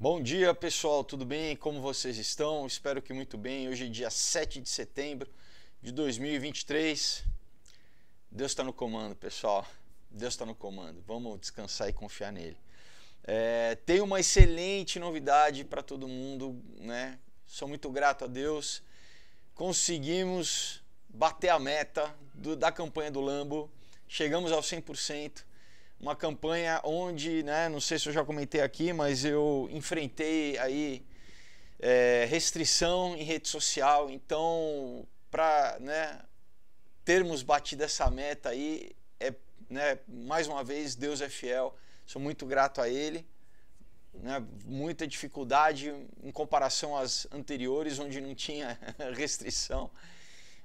Bom dia pessoal, tudo bem? Como vocês estão? Espero que muito bem. Hoje é dia 7 de setembro de 2023. Deus está no comando, pessoal. Deus está no comando. Vamos descansar e confiar nele. É, tem uma excelente novidade para todo mundo, né? Sou muito grato a Deus. Conseguimos bater a meta do, da campanha do Lambo. Chegamos ao 100% uma campanha onde, né, não sei se eu já comentei aqui, mas eu enfrentei aí é, restrição em rede social. Então, para né, termos batido essa meta aí, é, né, mais uma vez, Deus é fiel. Sou muito grato a Ele. Né, muita dificuldade em comparação às anteriores, onde não tinha restrição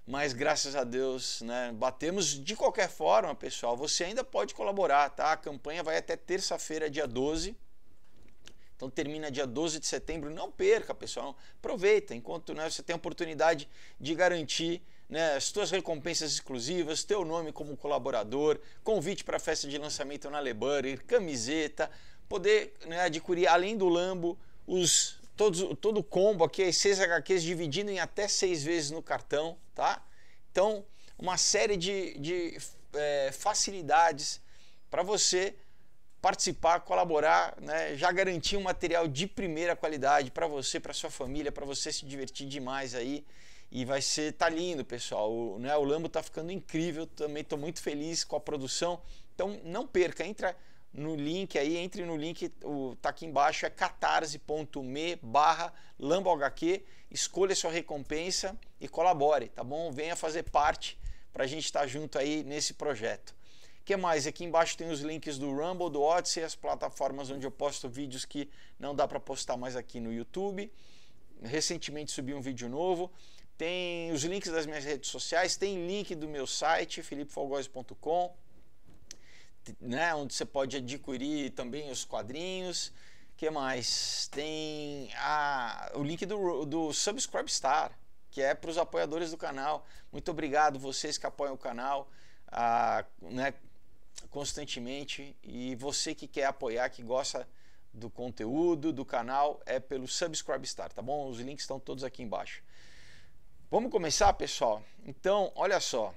mas graças a Deus, né, batemos de qualquer forma, pessoal. Você ainda pode colaborar, tá? A campanha vai até terça-feira, dia 12. Então termina dia 12 de setembro. Não perca, pessoal. Aproveita enquanto né, você tem a oportunidade de garantir né, as suas recompensas exclusivas, teu nome como colaborador, convite para a festa de lançamento na Lebutter, camiseta, poder né, adquirir, além do Lambo, os Todos, todo o combo aqui, as 6 HQs dividindo em até 6 vezes no cartão, tá? Então, uma série de, de é, facilidades para você participar, colaborar, né? já garantir um material de primeira qualidade para você, para sua família, para você se divertir demais aí. E vai ser, tá lindo, pessoal. O, né, o Lambo tá ficando incrível. Também estou muito feliz com a produção. Então não perca, entra no link aí, entre no link, o, tá aqui embaixo, é catarse.me barra lambohq, escolha sua recompensa e colabore, tá bom? Venha fazer parte para a gente estar tá junto aí nesse projeto. O que mais? Aqui embaixo tem os links do Rumble, do Odyssey, as plataformas onde eu posto vídeos que não dá para postar mais aqui no YouTube. Recentemente subi um vídeo novo. Tem os links das minhas redes sociais, tem link do meu site, filipefalgoz.com né, onde você pode adquirir também os quadrinhos. que mais? Tem a, o link do, do Subscribe Star, que é para os apoiadores do canal. Muito obrigado vocês que apoiam o canal a, ah, né, constantemente. E você que quer apoiar, que gosta do conteúdo do canal, é pelo Subscribe Star, tá bom? Os links estão todos aqui embaixo. Vamos começar, pessoal? Então, olha só.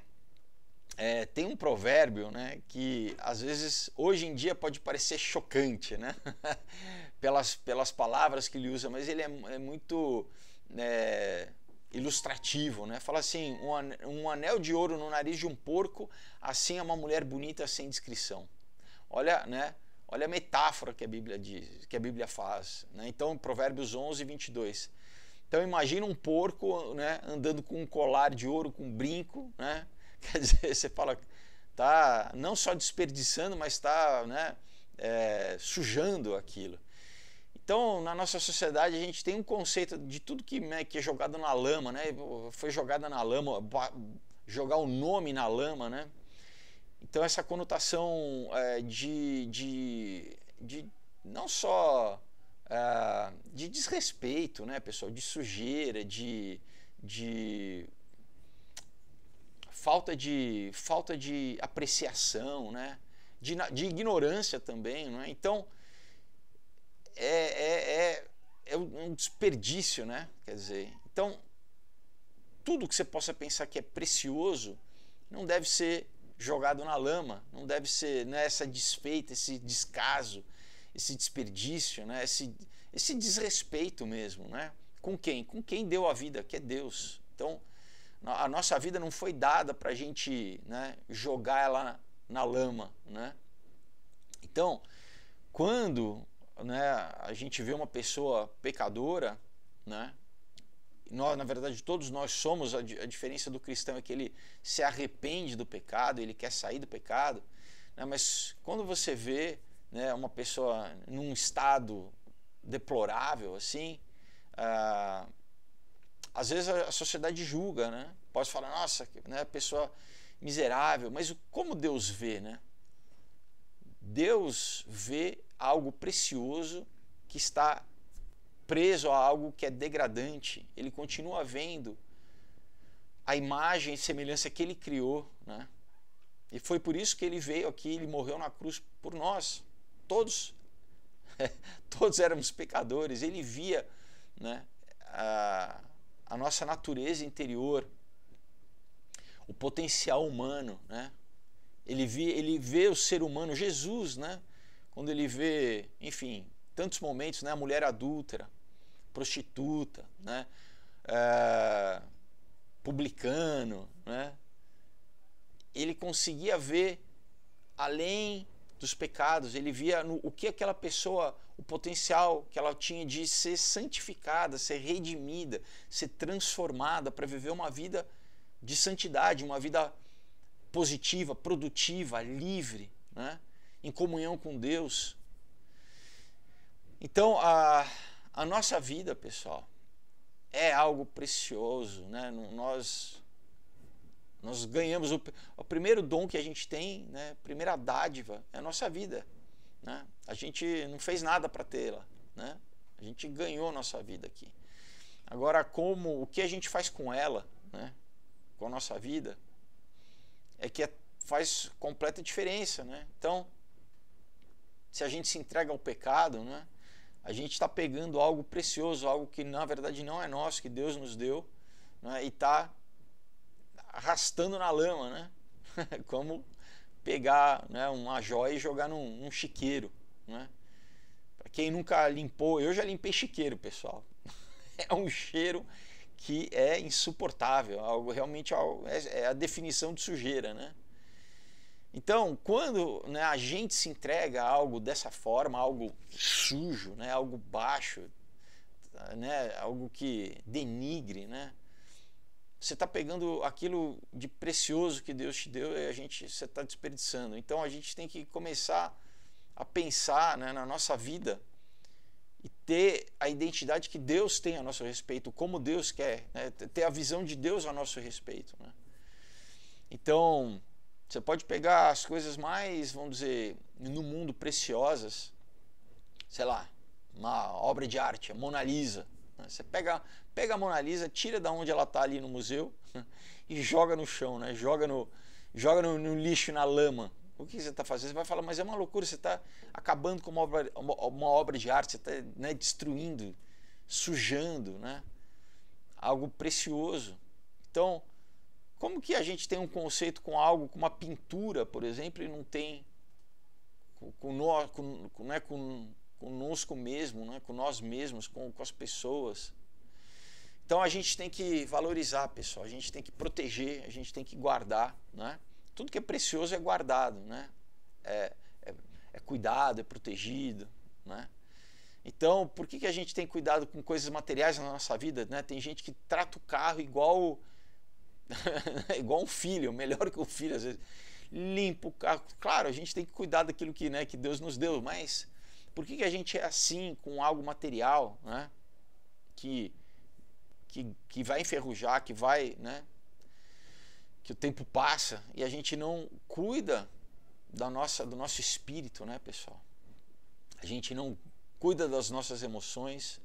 É, tem um provérbio né, que às vezes hoje em dia pode parecer chocante né? pelas, pelas palavras que ele usa, mas ele é, é muito é, ilustrativo. Né? Fala assim: um anel de ouro no nariz de um porco, assim é uma mulher bonita sem descrição. Olha, né? Olha a metáfora que a Bíblia diz, que a Bíblia faz. Né? Então, Provérbios 11, 22. Então, imagina um porco né, andando com um colar de ouro, com um brinco, né? Quer dizer, você fala, tá não só desperdiçando, mas está né, é, sujando aquilo. Então, na nossa sociedade, a gente tem um conceito de tudo que, né, que é jogado na lama, né? Foi jogada na lama, jogar o nome na lama, né? Então, essa conotação é, de, de, de não só é, de desrespeito, né, pessoal? De sujeira, de, de falta de, falta de apreciação, né? de, de ignorância também. Né? Então, é, é, é, é um desperdício, né? quer dizer, então, tudo que você possa pensar que é precioso não deve ser jogado na lama, não deve ser né, essa desfeita, esse descaso, esse desperdício, né? esse, esse desrespeito mesmo. Né? Com quem? Com quem deu a vida, que é Deus. Então, a nossa vida não foi dada para a gente né, jogar ela na lama. Né? Então, quando né, a gente vê uma pessoa pecadora, né, nós, na verdade, todos nós somos, a, a diferença do cristão é que ele se arrepende do pecado, ele quer sair do pecado, né, mas quando você vê né, uma pessoa num estado deplorável, assim, ah, às vezes a sociedade julga, né? Pode falar, nossa, né, pessoa miserável, mas como Deus vê, né? Deus vê algo precioso que está preso a algo que é degradante. Ele continua vendo a imagem e semelhança que ele criou, né? E foi por isso que ele veio aqui, ele morreu na cruz por nós, todos. todos éramos pecadores. Ele via, né? A a nossa natureza interior, o potencial humano, né? Ele vê, ele vê o ser humano, Jesus, né? Quando ele vê, enfim, tantos momentos, né? A mulher adúltera, prostituta, né? É, publicano, né? Ele conseguia ver além dos pecados, ele via no, o que aquela pessoa o potencial que ela tinha de ser santificada, ser redimida, ser transformada para viver uma vida de santidade, uma vida positiva, produtiva, livre, né? em comunhão com Deus. Então, a, a nossa vida, pessoal, é algo precioso. Né? Nós, nós ganhamos o, o primeiro dom que a gente tem, né? a primeira dádiva é a nossa vida né? A gente não fez nada para tê-la. Né? A gente ganhou nossa vida aqui. Agora, como o que a gente faz com ela, né? com a nossa vida, é que é, faz completa diferença. Né? Então, se a gente se entrega ao pecado, né? a gente está pegando algo precioso, algo que na verdade não é nosso, que Deus nos deu, né? e está arrastando na lama, né? como pegar né, uma joia e jogar num, num chiqueiro. Né? Para quem nunca limpou, eu já limpei chiqueiro, pessoal. é um cheiro que é insuportável, algo realmente é, é, é a definição de sujeira, né? Então, quando né, a gente se entrega a algo dessa forma, algo sujo, né, algo baixo, né, algo que denigre, né, você está pegando aquilo de precioso que Deus te deu e a gente você está desperdiçando. Então a gente tem que começar a pensar né, na nossa vida e ter a identidade que Deus tem a nosso respeito, como Deus quer, né, ter a visão de Deus a nosso respeito. Né? Então você pode pegar as coisas mais, vamos dizer, no mundo preciosas, sei lá, uma obra de arte, a Mona Lisa né? Você pega, pega a Mona Lisa, tira da onde ela está ali no museu e joga no chão, né? joga, no, joga no, no lixo, na lama. O que você está fazendo? Você vai falar, mas é uma loucura, você está acabando com uma obra, uma, uma obra de arte, você está né, destruindo, sujando, né? algo precioso. Então, como que a gente tem um conceito com algo, com uma pintura, por exemplo, e não tem com, com, com, né, com conosco mesmo, né? com nós mesmos, com, com as pessoas. Então a gente tem que valorizar, pessoal, a gente tem que proteger, a gente tem que guardar. Né? Tudo que é precioso é guardado, né? é, é, é cuidado, é protegido. Né? Então, por que, que a gente tem cuidado com coisas materiais na nossa vida? Né? Tem gente que trata o carro igual igual um filho, melhor que um filho, às vezes. Limpa o carro. Claro, a gente tem que cuidar daquilo que, né, que Deus nos deu, mas por que, que a gente é assim com algo material, né? Que, que, que vai enferrujar, que vai, né? Que o tempo passa e a gente não cuida da nossa, do nosso espírito, né, pessoal? A gente não cuida das nossas emoções,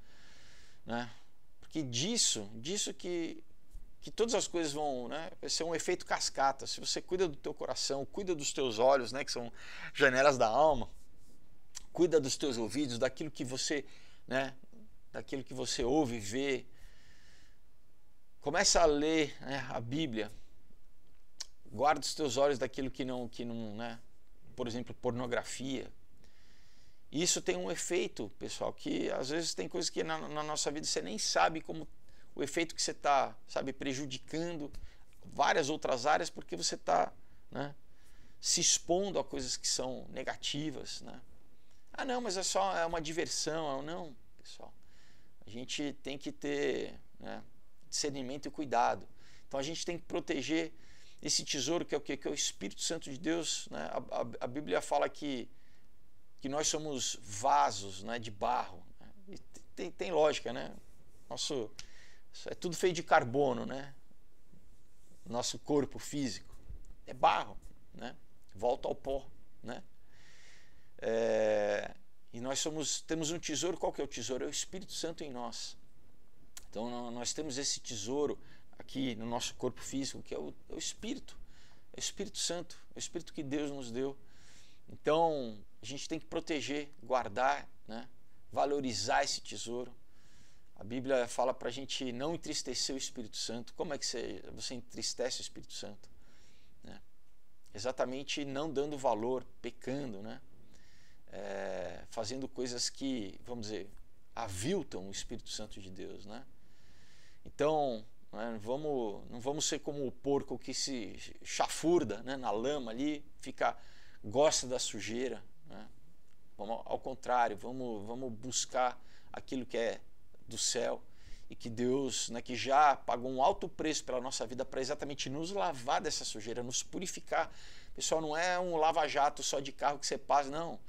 né? Porque disso, disso que que todas as coisas vão, né? Vai ser um efeito cascata. Se você cuida do teu coração, cuida dos teus olhos, né, que são janelas da alma, Cuida dos teus ouvidos, daquilo que você, né, daquilo que você ouve, vê. Começa a ler né, a Bíblia. Guarda os teus olhos daquilo que não, que não, né, por exemplo, pornografia. Isso tem um efeito, pessoal, que às vezes tem coisas que na, na nossa vida você nem sabe como o efeito que você está, sabe, prejudicando várias outras áreas porque você está, né, se expondo a coisas que são negativas, né? Ah, não, mas é só é uma diversão. É não, pessoal. A gente tem que ter né, discernimento e cuidado. Então a gente tem que proteger esse tesouro que é o quê? que é o Espírito Santo de Deus. Né? A, a, a, Bíblia fala que que nós somos vasos, né, de barro. Né? Tem, tem, lógica, né? Nosso é tudo feito de carbono, né? Nosso corpo físico é barro, né? Volta ao pó, né? É, e nós somos, temos um tesouro, qual que é o tesouro? É o Espírito Santo em nós. Então nós temos esse tesouro aqui no nosso corpo físico, que é o, é o Espírito. É o Espírito Santo, é o Espírito que Deus nos deu. Então a gente tem que proteger, guardar, né? valorizar esse tesouro. A Bíblia fala para a gente não entristecer o Espírito Santo. Como é que você, você entristece o Espírito Santo? Né? Exatamente não dando valor, pecando, né? é, fazendo coisas que, vamos dizer, aviltam o Espírito Santo de Deus, né? Então, né, vamos, não vamos ser como o porco que se chafurda né, na lama ali, fica, gosta da sujeira. Né? Vamos, ao contrário, vamos, vamos buscar aquilo que é do céu e que Deus, né, que já pagou um alto preço pela nossa vida para exatamente nos lavar dessa sujeira, nos purificar. Pessoal, não é um lava-jato só de carro que você passa, não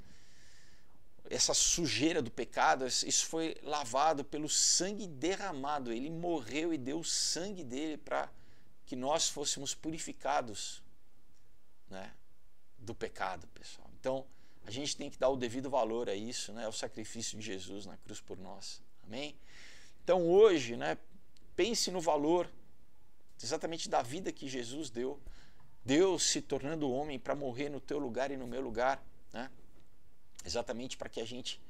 essa sujeira do pecado, isso foi lavado pelo sangue derramado. Ele morreu e deu o sangue dele para que nós fôssemos purificados né, do pecado, pessoal. Então, a gente tem que dar o devido valor a isso, né, ao sacrifício de Jesus na cruz por nós. Amém? Então, hoje, né, pense no valor exatamente da vida que Jesus deu. Deus se tornando homem para morrer no teu lugar e no meu lugar, né? Exatamente para que a gente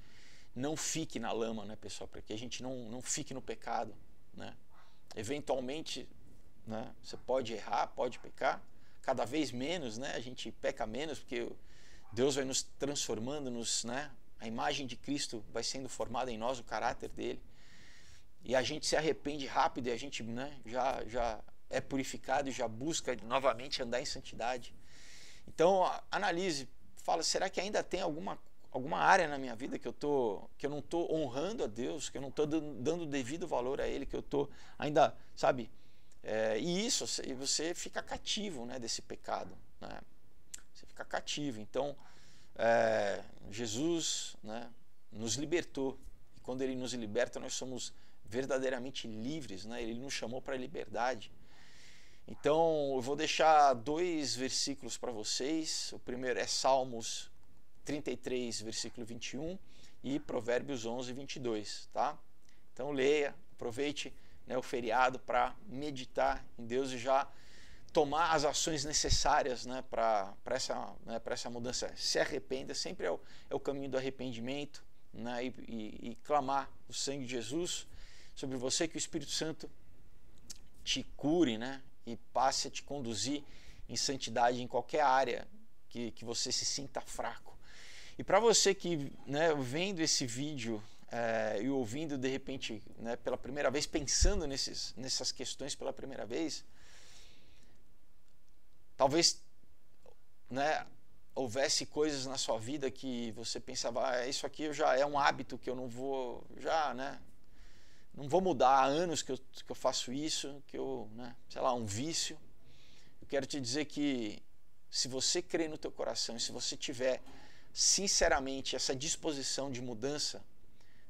não fique na lama, né, pessoal? Para que a gente não, não fique no pecado, né? Eventualmente, né, você pode errar, pode pecar, cada vez menos, né? A gente peca menos porque Deus vai nos transformando, nos, né? A imagem de Cristo vai sendo formada em nós, o caráter dele. E a gente se arrepende rápido e a gente, né, já já é purificado e já busca novamente andar em santidade. Então, analise, fala, será que ainda tem alguma coisa alguma área na minha vida que eu tô que eu não estou honrando a Deus, que eu não estou dando devido valor a Ele, que eu estou ainda, sabe? É, e isso você fica cativo, né, desse pecado, né? Você fica cativo. Então é, Jesus, né, nos libertou. E quando Ele nos liberta, nós somos verdadeiramente livres, né? Ele nos chamou para a liberdade. Então, eu vou deixar dois versículos para vocês. O primeiro é Salmos 33, versículo 21 e Provérbios 11, 22, tá? Então leia, aproveite né, o feriado para meditar em Deus e já tomar as ações necessárias né, para essa, né, essa mudança. Se arrependa, sempre é o, é o caminho do arrependimento né, e, e, e clamar o sangue de Jesus sobre você, que o Espírito Santo te cure né, e passe a te conduzir em santidade em qualquer área que, que você se sinta fraco. E para você que né, vendo esse vídeo é, e ouvindo de repente né, pela primeira vez, pensando nesses, nessas questões pela primeira vez, talvez né, houvesse coisas na sua vida que você pensava, ah, isso aqui já é um hábito que eu não vou, já, né? Não vou mudar há anos que eu, que eu faço isso, que eu, né, sei lá, um vício. Eu quero te dizer que se você crê no teu coração, se você tiver sinceramente, essa disposição de mudança,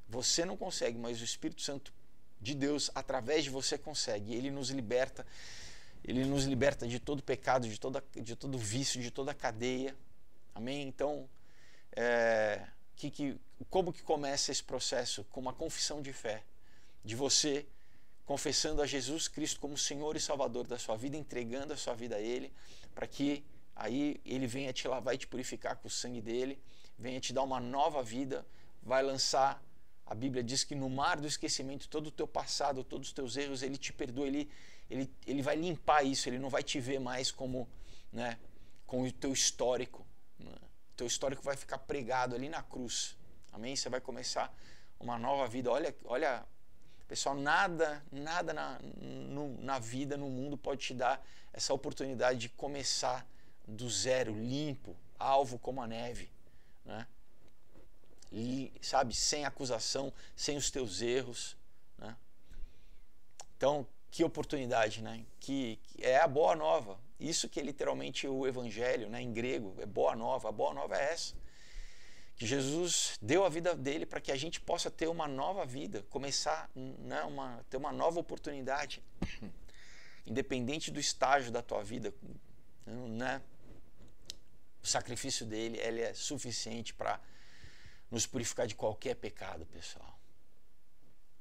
você não consegue, mas o Espírito Santo de Deus, através de você, consegue. Ele nos liberta, ele nos liberta de todo pecado, de, toda, de todo vício, de toda cadeia. Amém? Então, é, que, que, como que começa esse processo? Com uma confissão de fé, de você confessando a Jesus Cristo como Senhor e Salvador da sua vida, entregando a sua vida a Ele, para que aí ele vem a te lavar e te purificar com o sangue dele, vem a te dar uma nova vida, vai lançar. A Bíblia diz que no mar do esquecimento, todo o teu passado, todos os teus erros, ele te perdoa, ele, ele, ele vai limpar isso, ele não vai te ver mais como, né, com o teu histórico. Né? O teu histórico vai ficar pregado ali na cruz. Amém? Você vai começar uma nova vida. Olha, olha Pessoal, nada, nada na, no, na vida, no mundo pode te dar essa oportunidade de começar do zero, limpo, alvo como a neve, né? E, sabe, sem acusação, sem os teus erros, né? Então, que oportunidade, né? Que, que é a boa nova. Isso que é literalmente o evangelho, né, em grego, é boa nova. A boa nova é essa que Jesus deu a vida dele para que a gente possa ter uma nova vida, começar, né, uma, ter uma nova oportunidade, independente do estágio da tua vida, né? O sacrifício dele ele é suficiente para nos purificar de qualquer pecado, pessoal.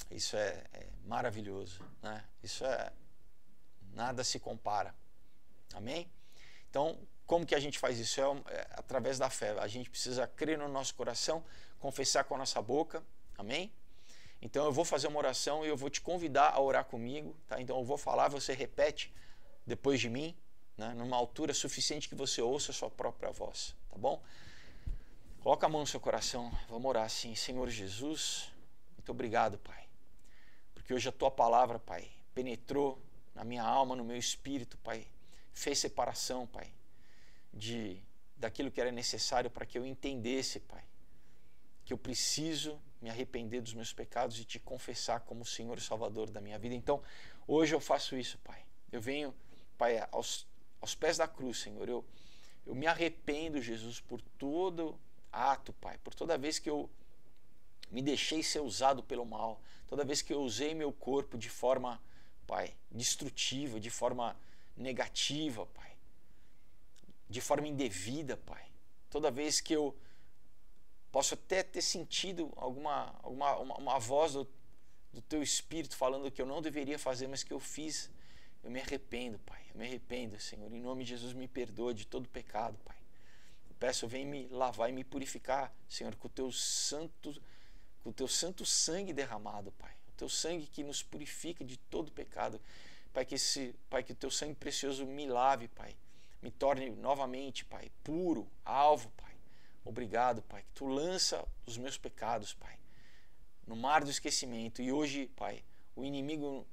Isso é, é maravilhoso, né? Isso é nada se compara. Amém? Então, como que a gente faz isso? É, é através da fé. A gente precisa crer no nosso coração, confessar com a nossa boca. Amém? Então, eu vou fazer uma oração e eu vou te convidar a orar comigo, tá? Então, eu vou falar, você repete depois de mim, né, numa altura suficiente que você ouça a sua própria voz, tá bom? Coloca a mão no seu coração, vamos orar assim, Senhor Jesus, muito obrigado, Pai, porque hoje a tua palavra, Pai, penetrou na minha alma, no meu espírito, Pai, fez separação, Pai, de daquilo que era necessário para que eu entendesse, Pai, que eu preciso me arrepender dos meus pecados e te confessar como Senhor e Salvador da minha vida. Então, hoje eu faço isso, Pai. Eu venho, Pai, aos aos pés da cruz, Senhor. Eu, eu me arrependo, Jesus, por todo ato, Pai, por toda vez que eu me deixei ser usado pelo mal, toda vez que eu usei meu corpo de forma, Pai, destrutiva, de forma negativa, Pai, de forma indevida, Pai, toda vez que eu posso até ter sentido alguma, alguma uma, uma voz do, do Teu Espírito falando que eu não deveria fazer, mas que eu fiz eu me arrependo, Pai. Eu me arrependo, Senhor. Em nome de Jesus, me perdoa de todo pecado, Pai. Eu peço, vem me lavar e me purificar, Senhor, com o teu santo, com o teu santo sangue derramado, Pai. O teu sangue que nos purifica de todo pecado. Pai, que esse, Pai, que o teu sangue precioso me lave, Pai. Me torne novamente, Pai, puro, alvo, Pai. Obrigado, Pai, que tu lança os meus pecados, Pai, no mar do esquecimento. E hoje, Pai, o inimigo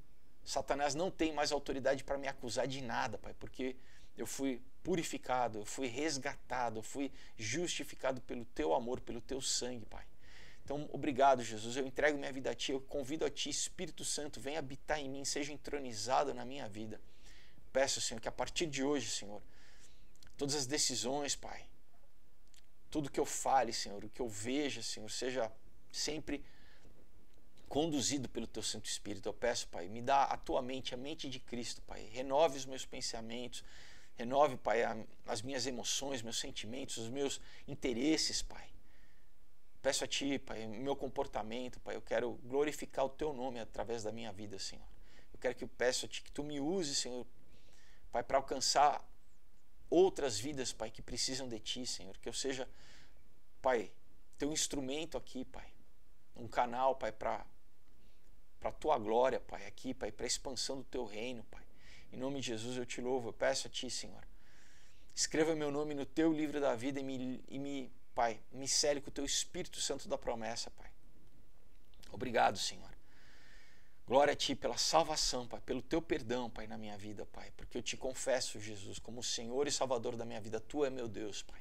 Satanás não tem mais autoridade para me acusar de nada, Pai, porque eu fui purificado, eu fui resgatado, eu fui justificado pelo teu amor, pelo teu sangue, Pai. Então, obrigado, Jesus. Eu entrego minha vida a Ti, eu convido a Ti, Espírito Santo, venha habitar em mim, seja entronizado na minha vida. Peço, Senhor, que a partir de hoje, Senhor, todas as decisões, Pai, tudo que eu fale, Senhor, o que eu veja, Senhor, seja sempre conduzido pelo teu Santo Espírito. Eu peço, Pai, me dá a tua mente, a mente de Cristo, Pai. Renove os meus pensamentos, renove, Pai, a, as minhas emoções, meus sentimentos, os meus interesses, Pai. Peço a Ti, Pai, meu comportamento, Pai. Eu quero glorificar o Teu nome através da minha vida, Senhor. Eu quero que eu peço a Ti que Tu me uses, Senhor, Pai, para alcançar outras vidas, Pai, que precisam de Ti, Senhor. Que eu seja, Pai, Teu instrumento aqui, Pai. Um canal, Pai, para para a tua glória, Pai, aqui, Pai, para a expansão do teu reino, Pai. Em nome de Jesus eu te louvo, eu peço a ti, Senhor. Escreva meu nome no teu livro da vida e me, e me Pai, me cele com o teu Espírito Santo da promessa, Pai. Obrigado, Senhor. Glória a Ti pela salvação, Pai, pelo Teu perdão, Pai, na minha vida, Pai, porque eu te confesso, Jesus, como Senhor e Salvador da minha vida. Tu é meu Deus, Pai.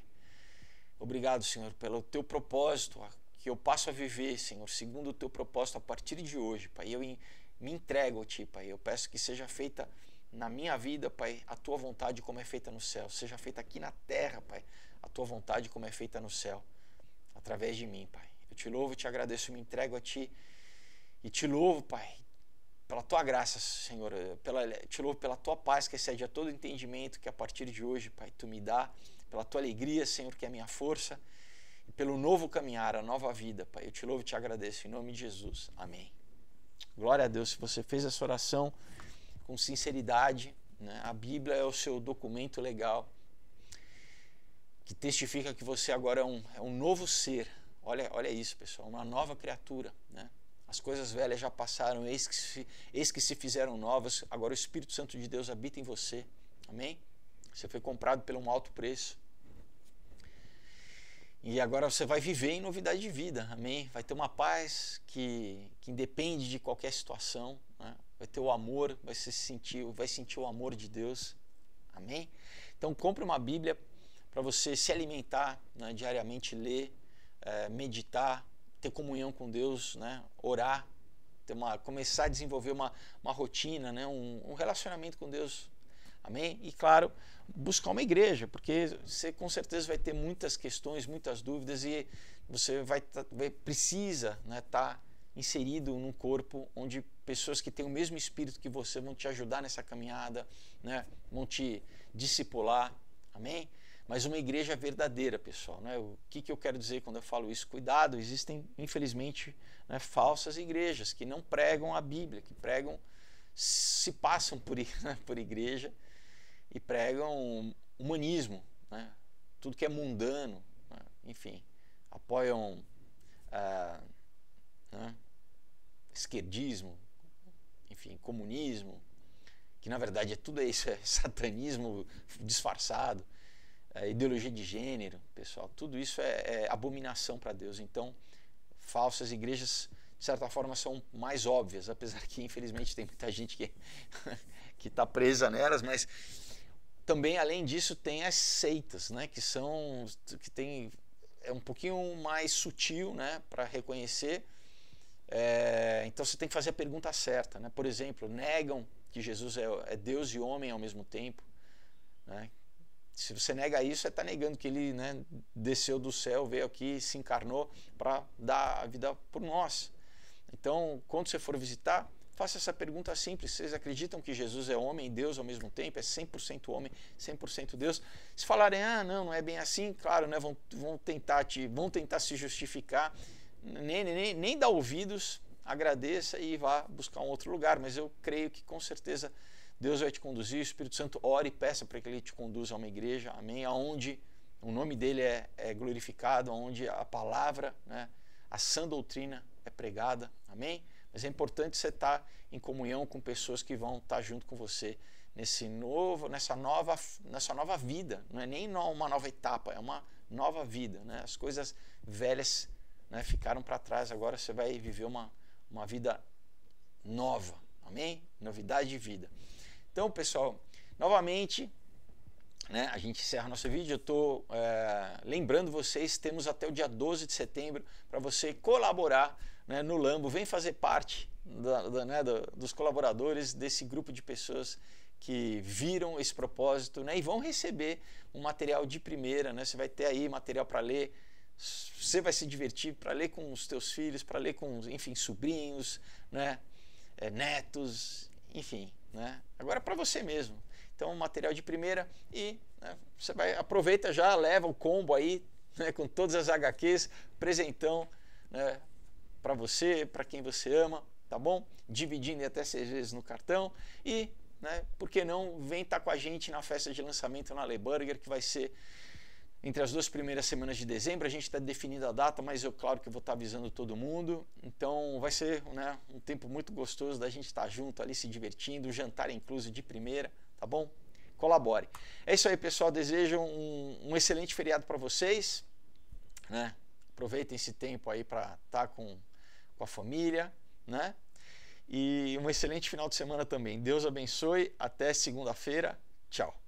Obrigado, Senhor, pelo Teu propósito que eu passo a viver, Senhor, segundo o teu propósito a partir de hoje, Pai. Eu me entrego a Ti, Pai. Eu peço que seja feita na minha vida, Pai, a Tua vontade como é feita no céu. Seja feita aqui na terra, Pai, a Tua vontade como é feita no céu, através de mim, Pai. Eu te louvo, te agradeço, me entrego a Ti e te louvo, Pai, pela Tua graça, Senhor. Pela, te louvo pela Tua paz que excede a todo entendimento que a partir de hoje, Pai, Tu me dá. Pela Tua alegria, Senhor, que é a minha força pelo novo caminhar, a nova vida, Pai. Eu te louvo e te agradeço em nome de Jesus. Amém. Glória a Deus, se você fez essa oração com sinceridade, né? a Bíblia é o seu documento legal que testifica que você agora é um, é um novo ser. Olha, olha isso, pessoal, uma nova criatura, né? As coisas velhas já passaram, eis que, se, eis que se fizeram novas. Agora o Espírito Santo de Deus habita em você. Amém? Você foi comprado por um alto preço. E agora você vai viver em novidade de vida, amém? Vai ter uma paz que, que independe de qualquer situação, né? vai ter o amor, vai se sentir, vai sentir o amor de Deus, amém? Então compre uma Bíblia para você se alimentar né? diariamente, ler, é, meditar, ter comunhão com Deus, né? orar, ter uma, começar a desenvolver uma, uma rotina, né? um, um relacionamento com Deus Amém? E claro, buscar uma igreja, porque você com certeza vai ter muitas questões, muitas dúvidas e você vai, tá, vai precisa estar né, tá inserido num corpo onde pessoas que têm o mesmo espírito que você vão te ajudar nessa caminhada, né, vão te discipular. Amém? Mas uma igreja verdadeira, pessoal. Né? O que, que eu quero dizer quando eu falo isso? Cuidado, existem, infelizmente, né, falsas igrejas que não pregam a Bíblia, que pregam, se passam por, por igreja e pregam humanismo, né? tudo que é mundano, né? enfim, apoiam ah, né? esquerdismo, enfim, comunismo, que na verdade é tudo isso, é satanismo disfarçado, é ideologia de gênero, pessoal, tudo isso é, é abominação para Deus. Então, falsas igrejas de certa forma são mais óbvias, apesar que infelizmente tem muita gente que que está presa nelas, mas também além disso tem as seitas, né, que são que tem é um pouquinho mais sutil, né, para reconhecer. É, então você tem que fazer a pergunta certa, né? Por exemplo, negam que Jesus é, é Deus e homem ao mesmo tempo, né? Se você nega isso, você está negando que ele né, desceu do céu, veio aqui, se encarnou para dar a vida por nós. Então, quando você for visitar, faço essa pergunta simples. Vocês acreditam que Jesus é homem e Deus ao mesmo tempo? É 100% homem, 100% Deus? Se falarem, ah, não, não é bem assim, claro, né? vão, vão, tentar te, vão tentar se justificar. Nem, nem, nem dá ouvidos, agradeça e vá buscar um outro lugar. Mas eu creio que com certeza Deus vai te conduzir. O Espírito Santo ore e peça para que ele te conduza a uma igreja, amém? Aonde o nome dele é, é glorificado, aonde a palavra, né? a sã doutrina é pregada, amém? Mas é importante você estar tá em comunhão com pessoas que vão estar tá junto com você nesse novo, nessa nova, nessa nova vida. Não é nem uma nova etapa, é uma nova vida. Né? As coisas velhas né, ficaram para trás. Agora você vai viver uma, uma vida nova. Amém? Novidade de vida. Então, pessoal, novamente, né, a gente encerra nosso vídeo. Eu estou eh, é, lembrando vocês, temos até o dia 12 de setembro para você colaborar né, no Lambo, vem fazer parte da, da, né, dos colaboradores desse grupo de pessoas que viram esse propósito né, e vão receber um material de primeira. Né, você vai ter aí material para ler, você vai se divertir para ler com os teus filhos, para ler com, enfim, sobrinhos, né, é, netos, enfim. Né? Agora é para você mesmo. Então, material de primeira e né, você vai aproveita já, leva o combo aí né, com todas as HQs, presentão. Né, para você, para quem você ama, tá bom? Dividindo até seis vezes no cartão e, né, por que não, vem estar tá com a gente na festa de lançamento na Burger, que vai ser entre as duas primeiras semanas de dezembro. A gente está definindo a data, mas eu, claro, que vou estar tá avisando todo mundo. Então, vai ser né, um tempo muito gostoso da gente estar tá junto ali, se divertindo, jantar incluso de primeira, tá bom? Colabore. É isso aí, pessoal. Desejo um, um excelente feriado para vocês. Né? Aproveitem esse tempo aí para estar tá com com a família, né? E um excelente final de semana também. Deus abençoe. Até segunda-feira. Tchau.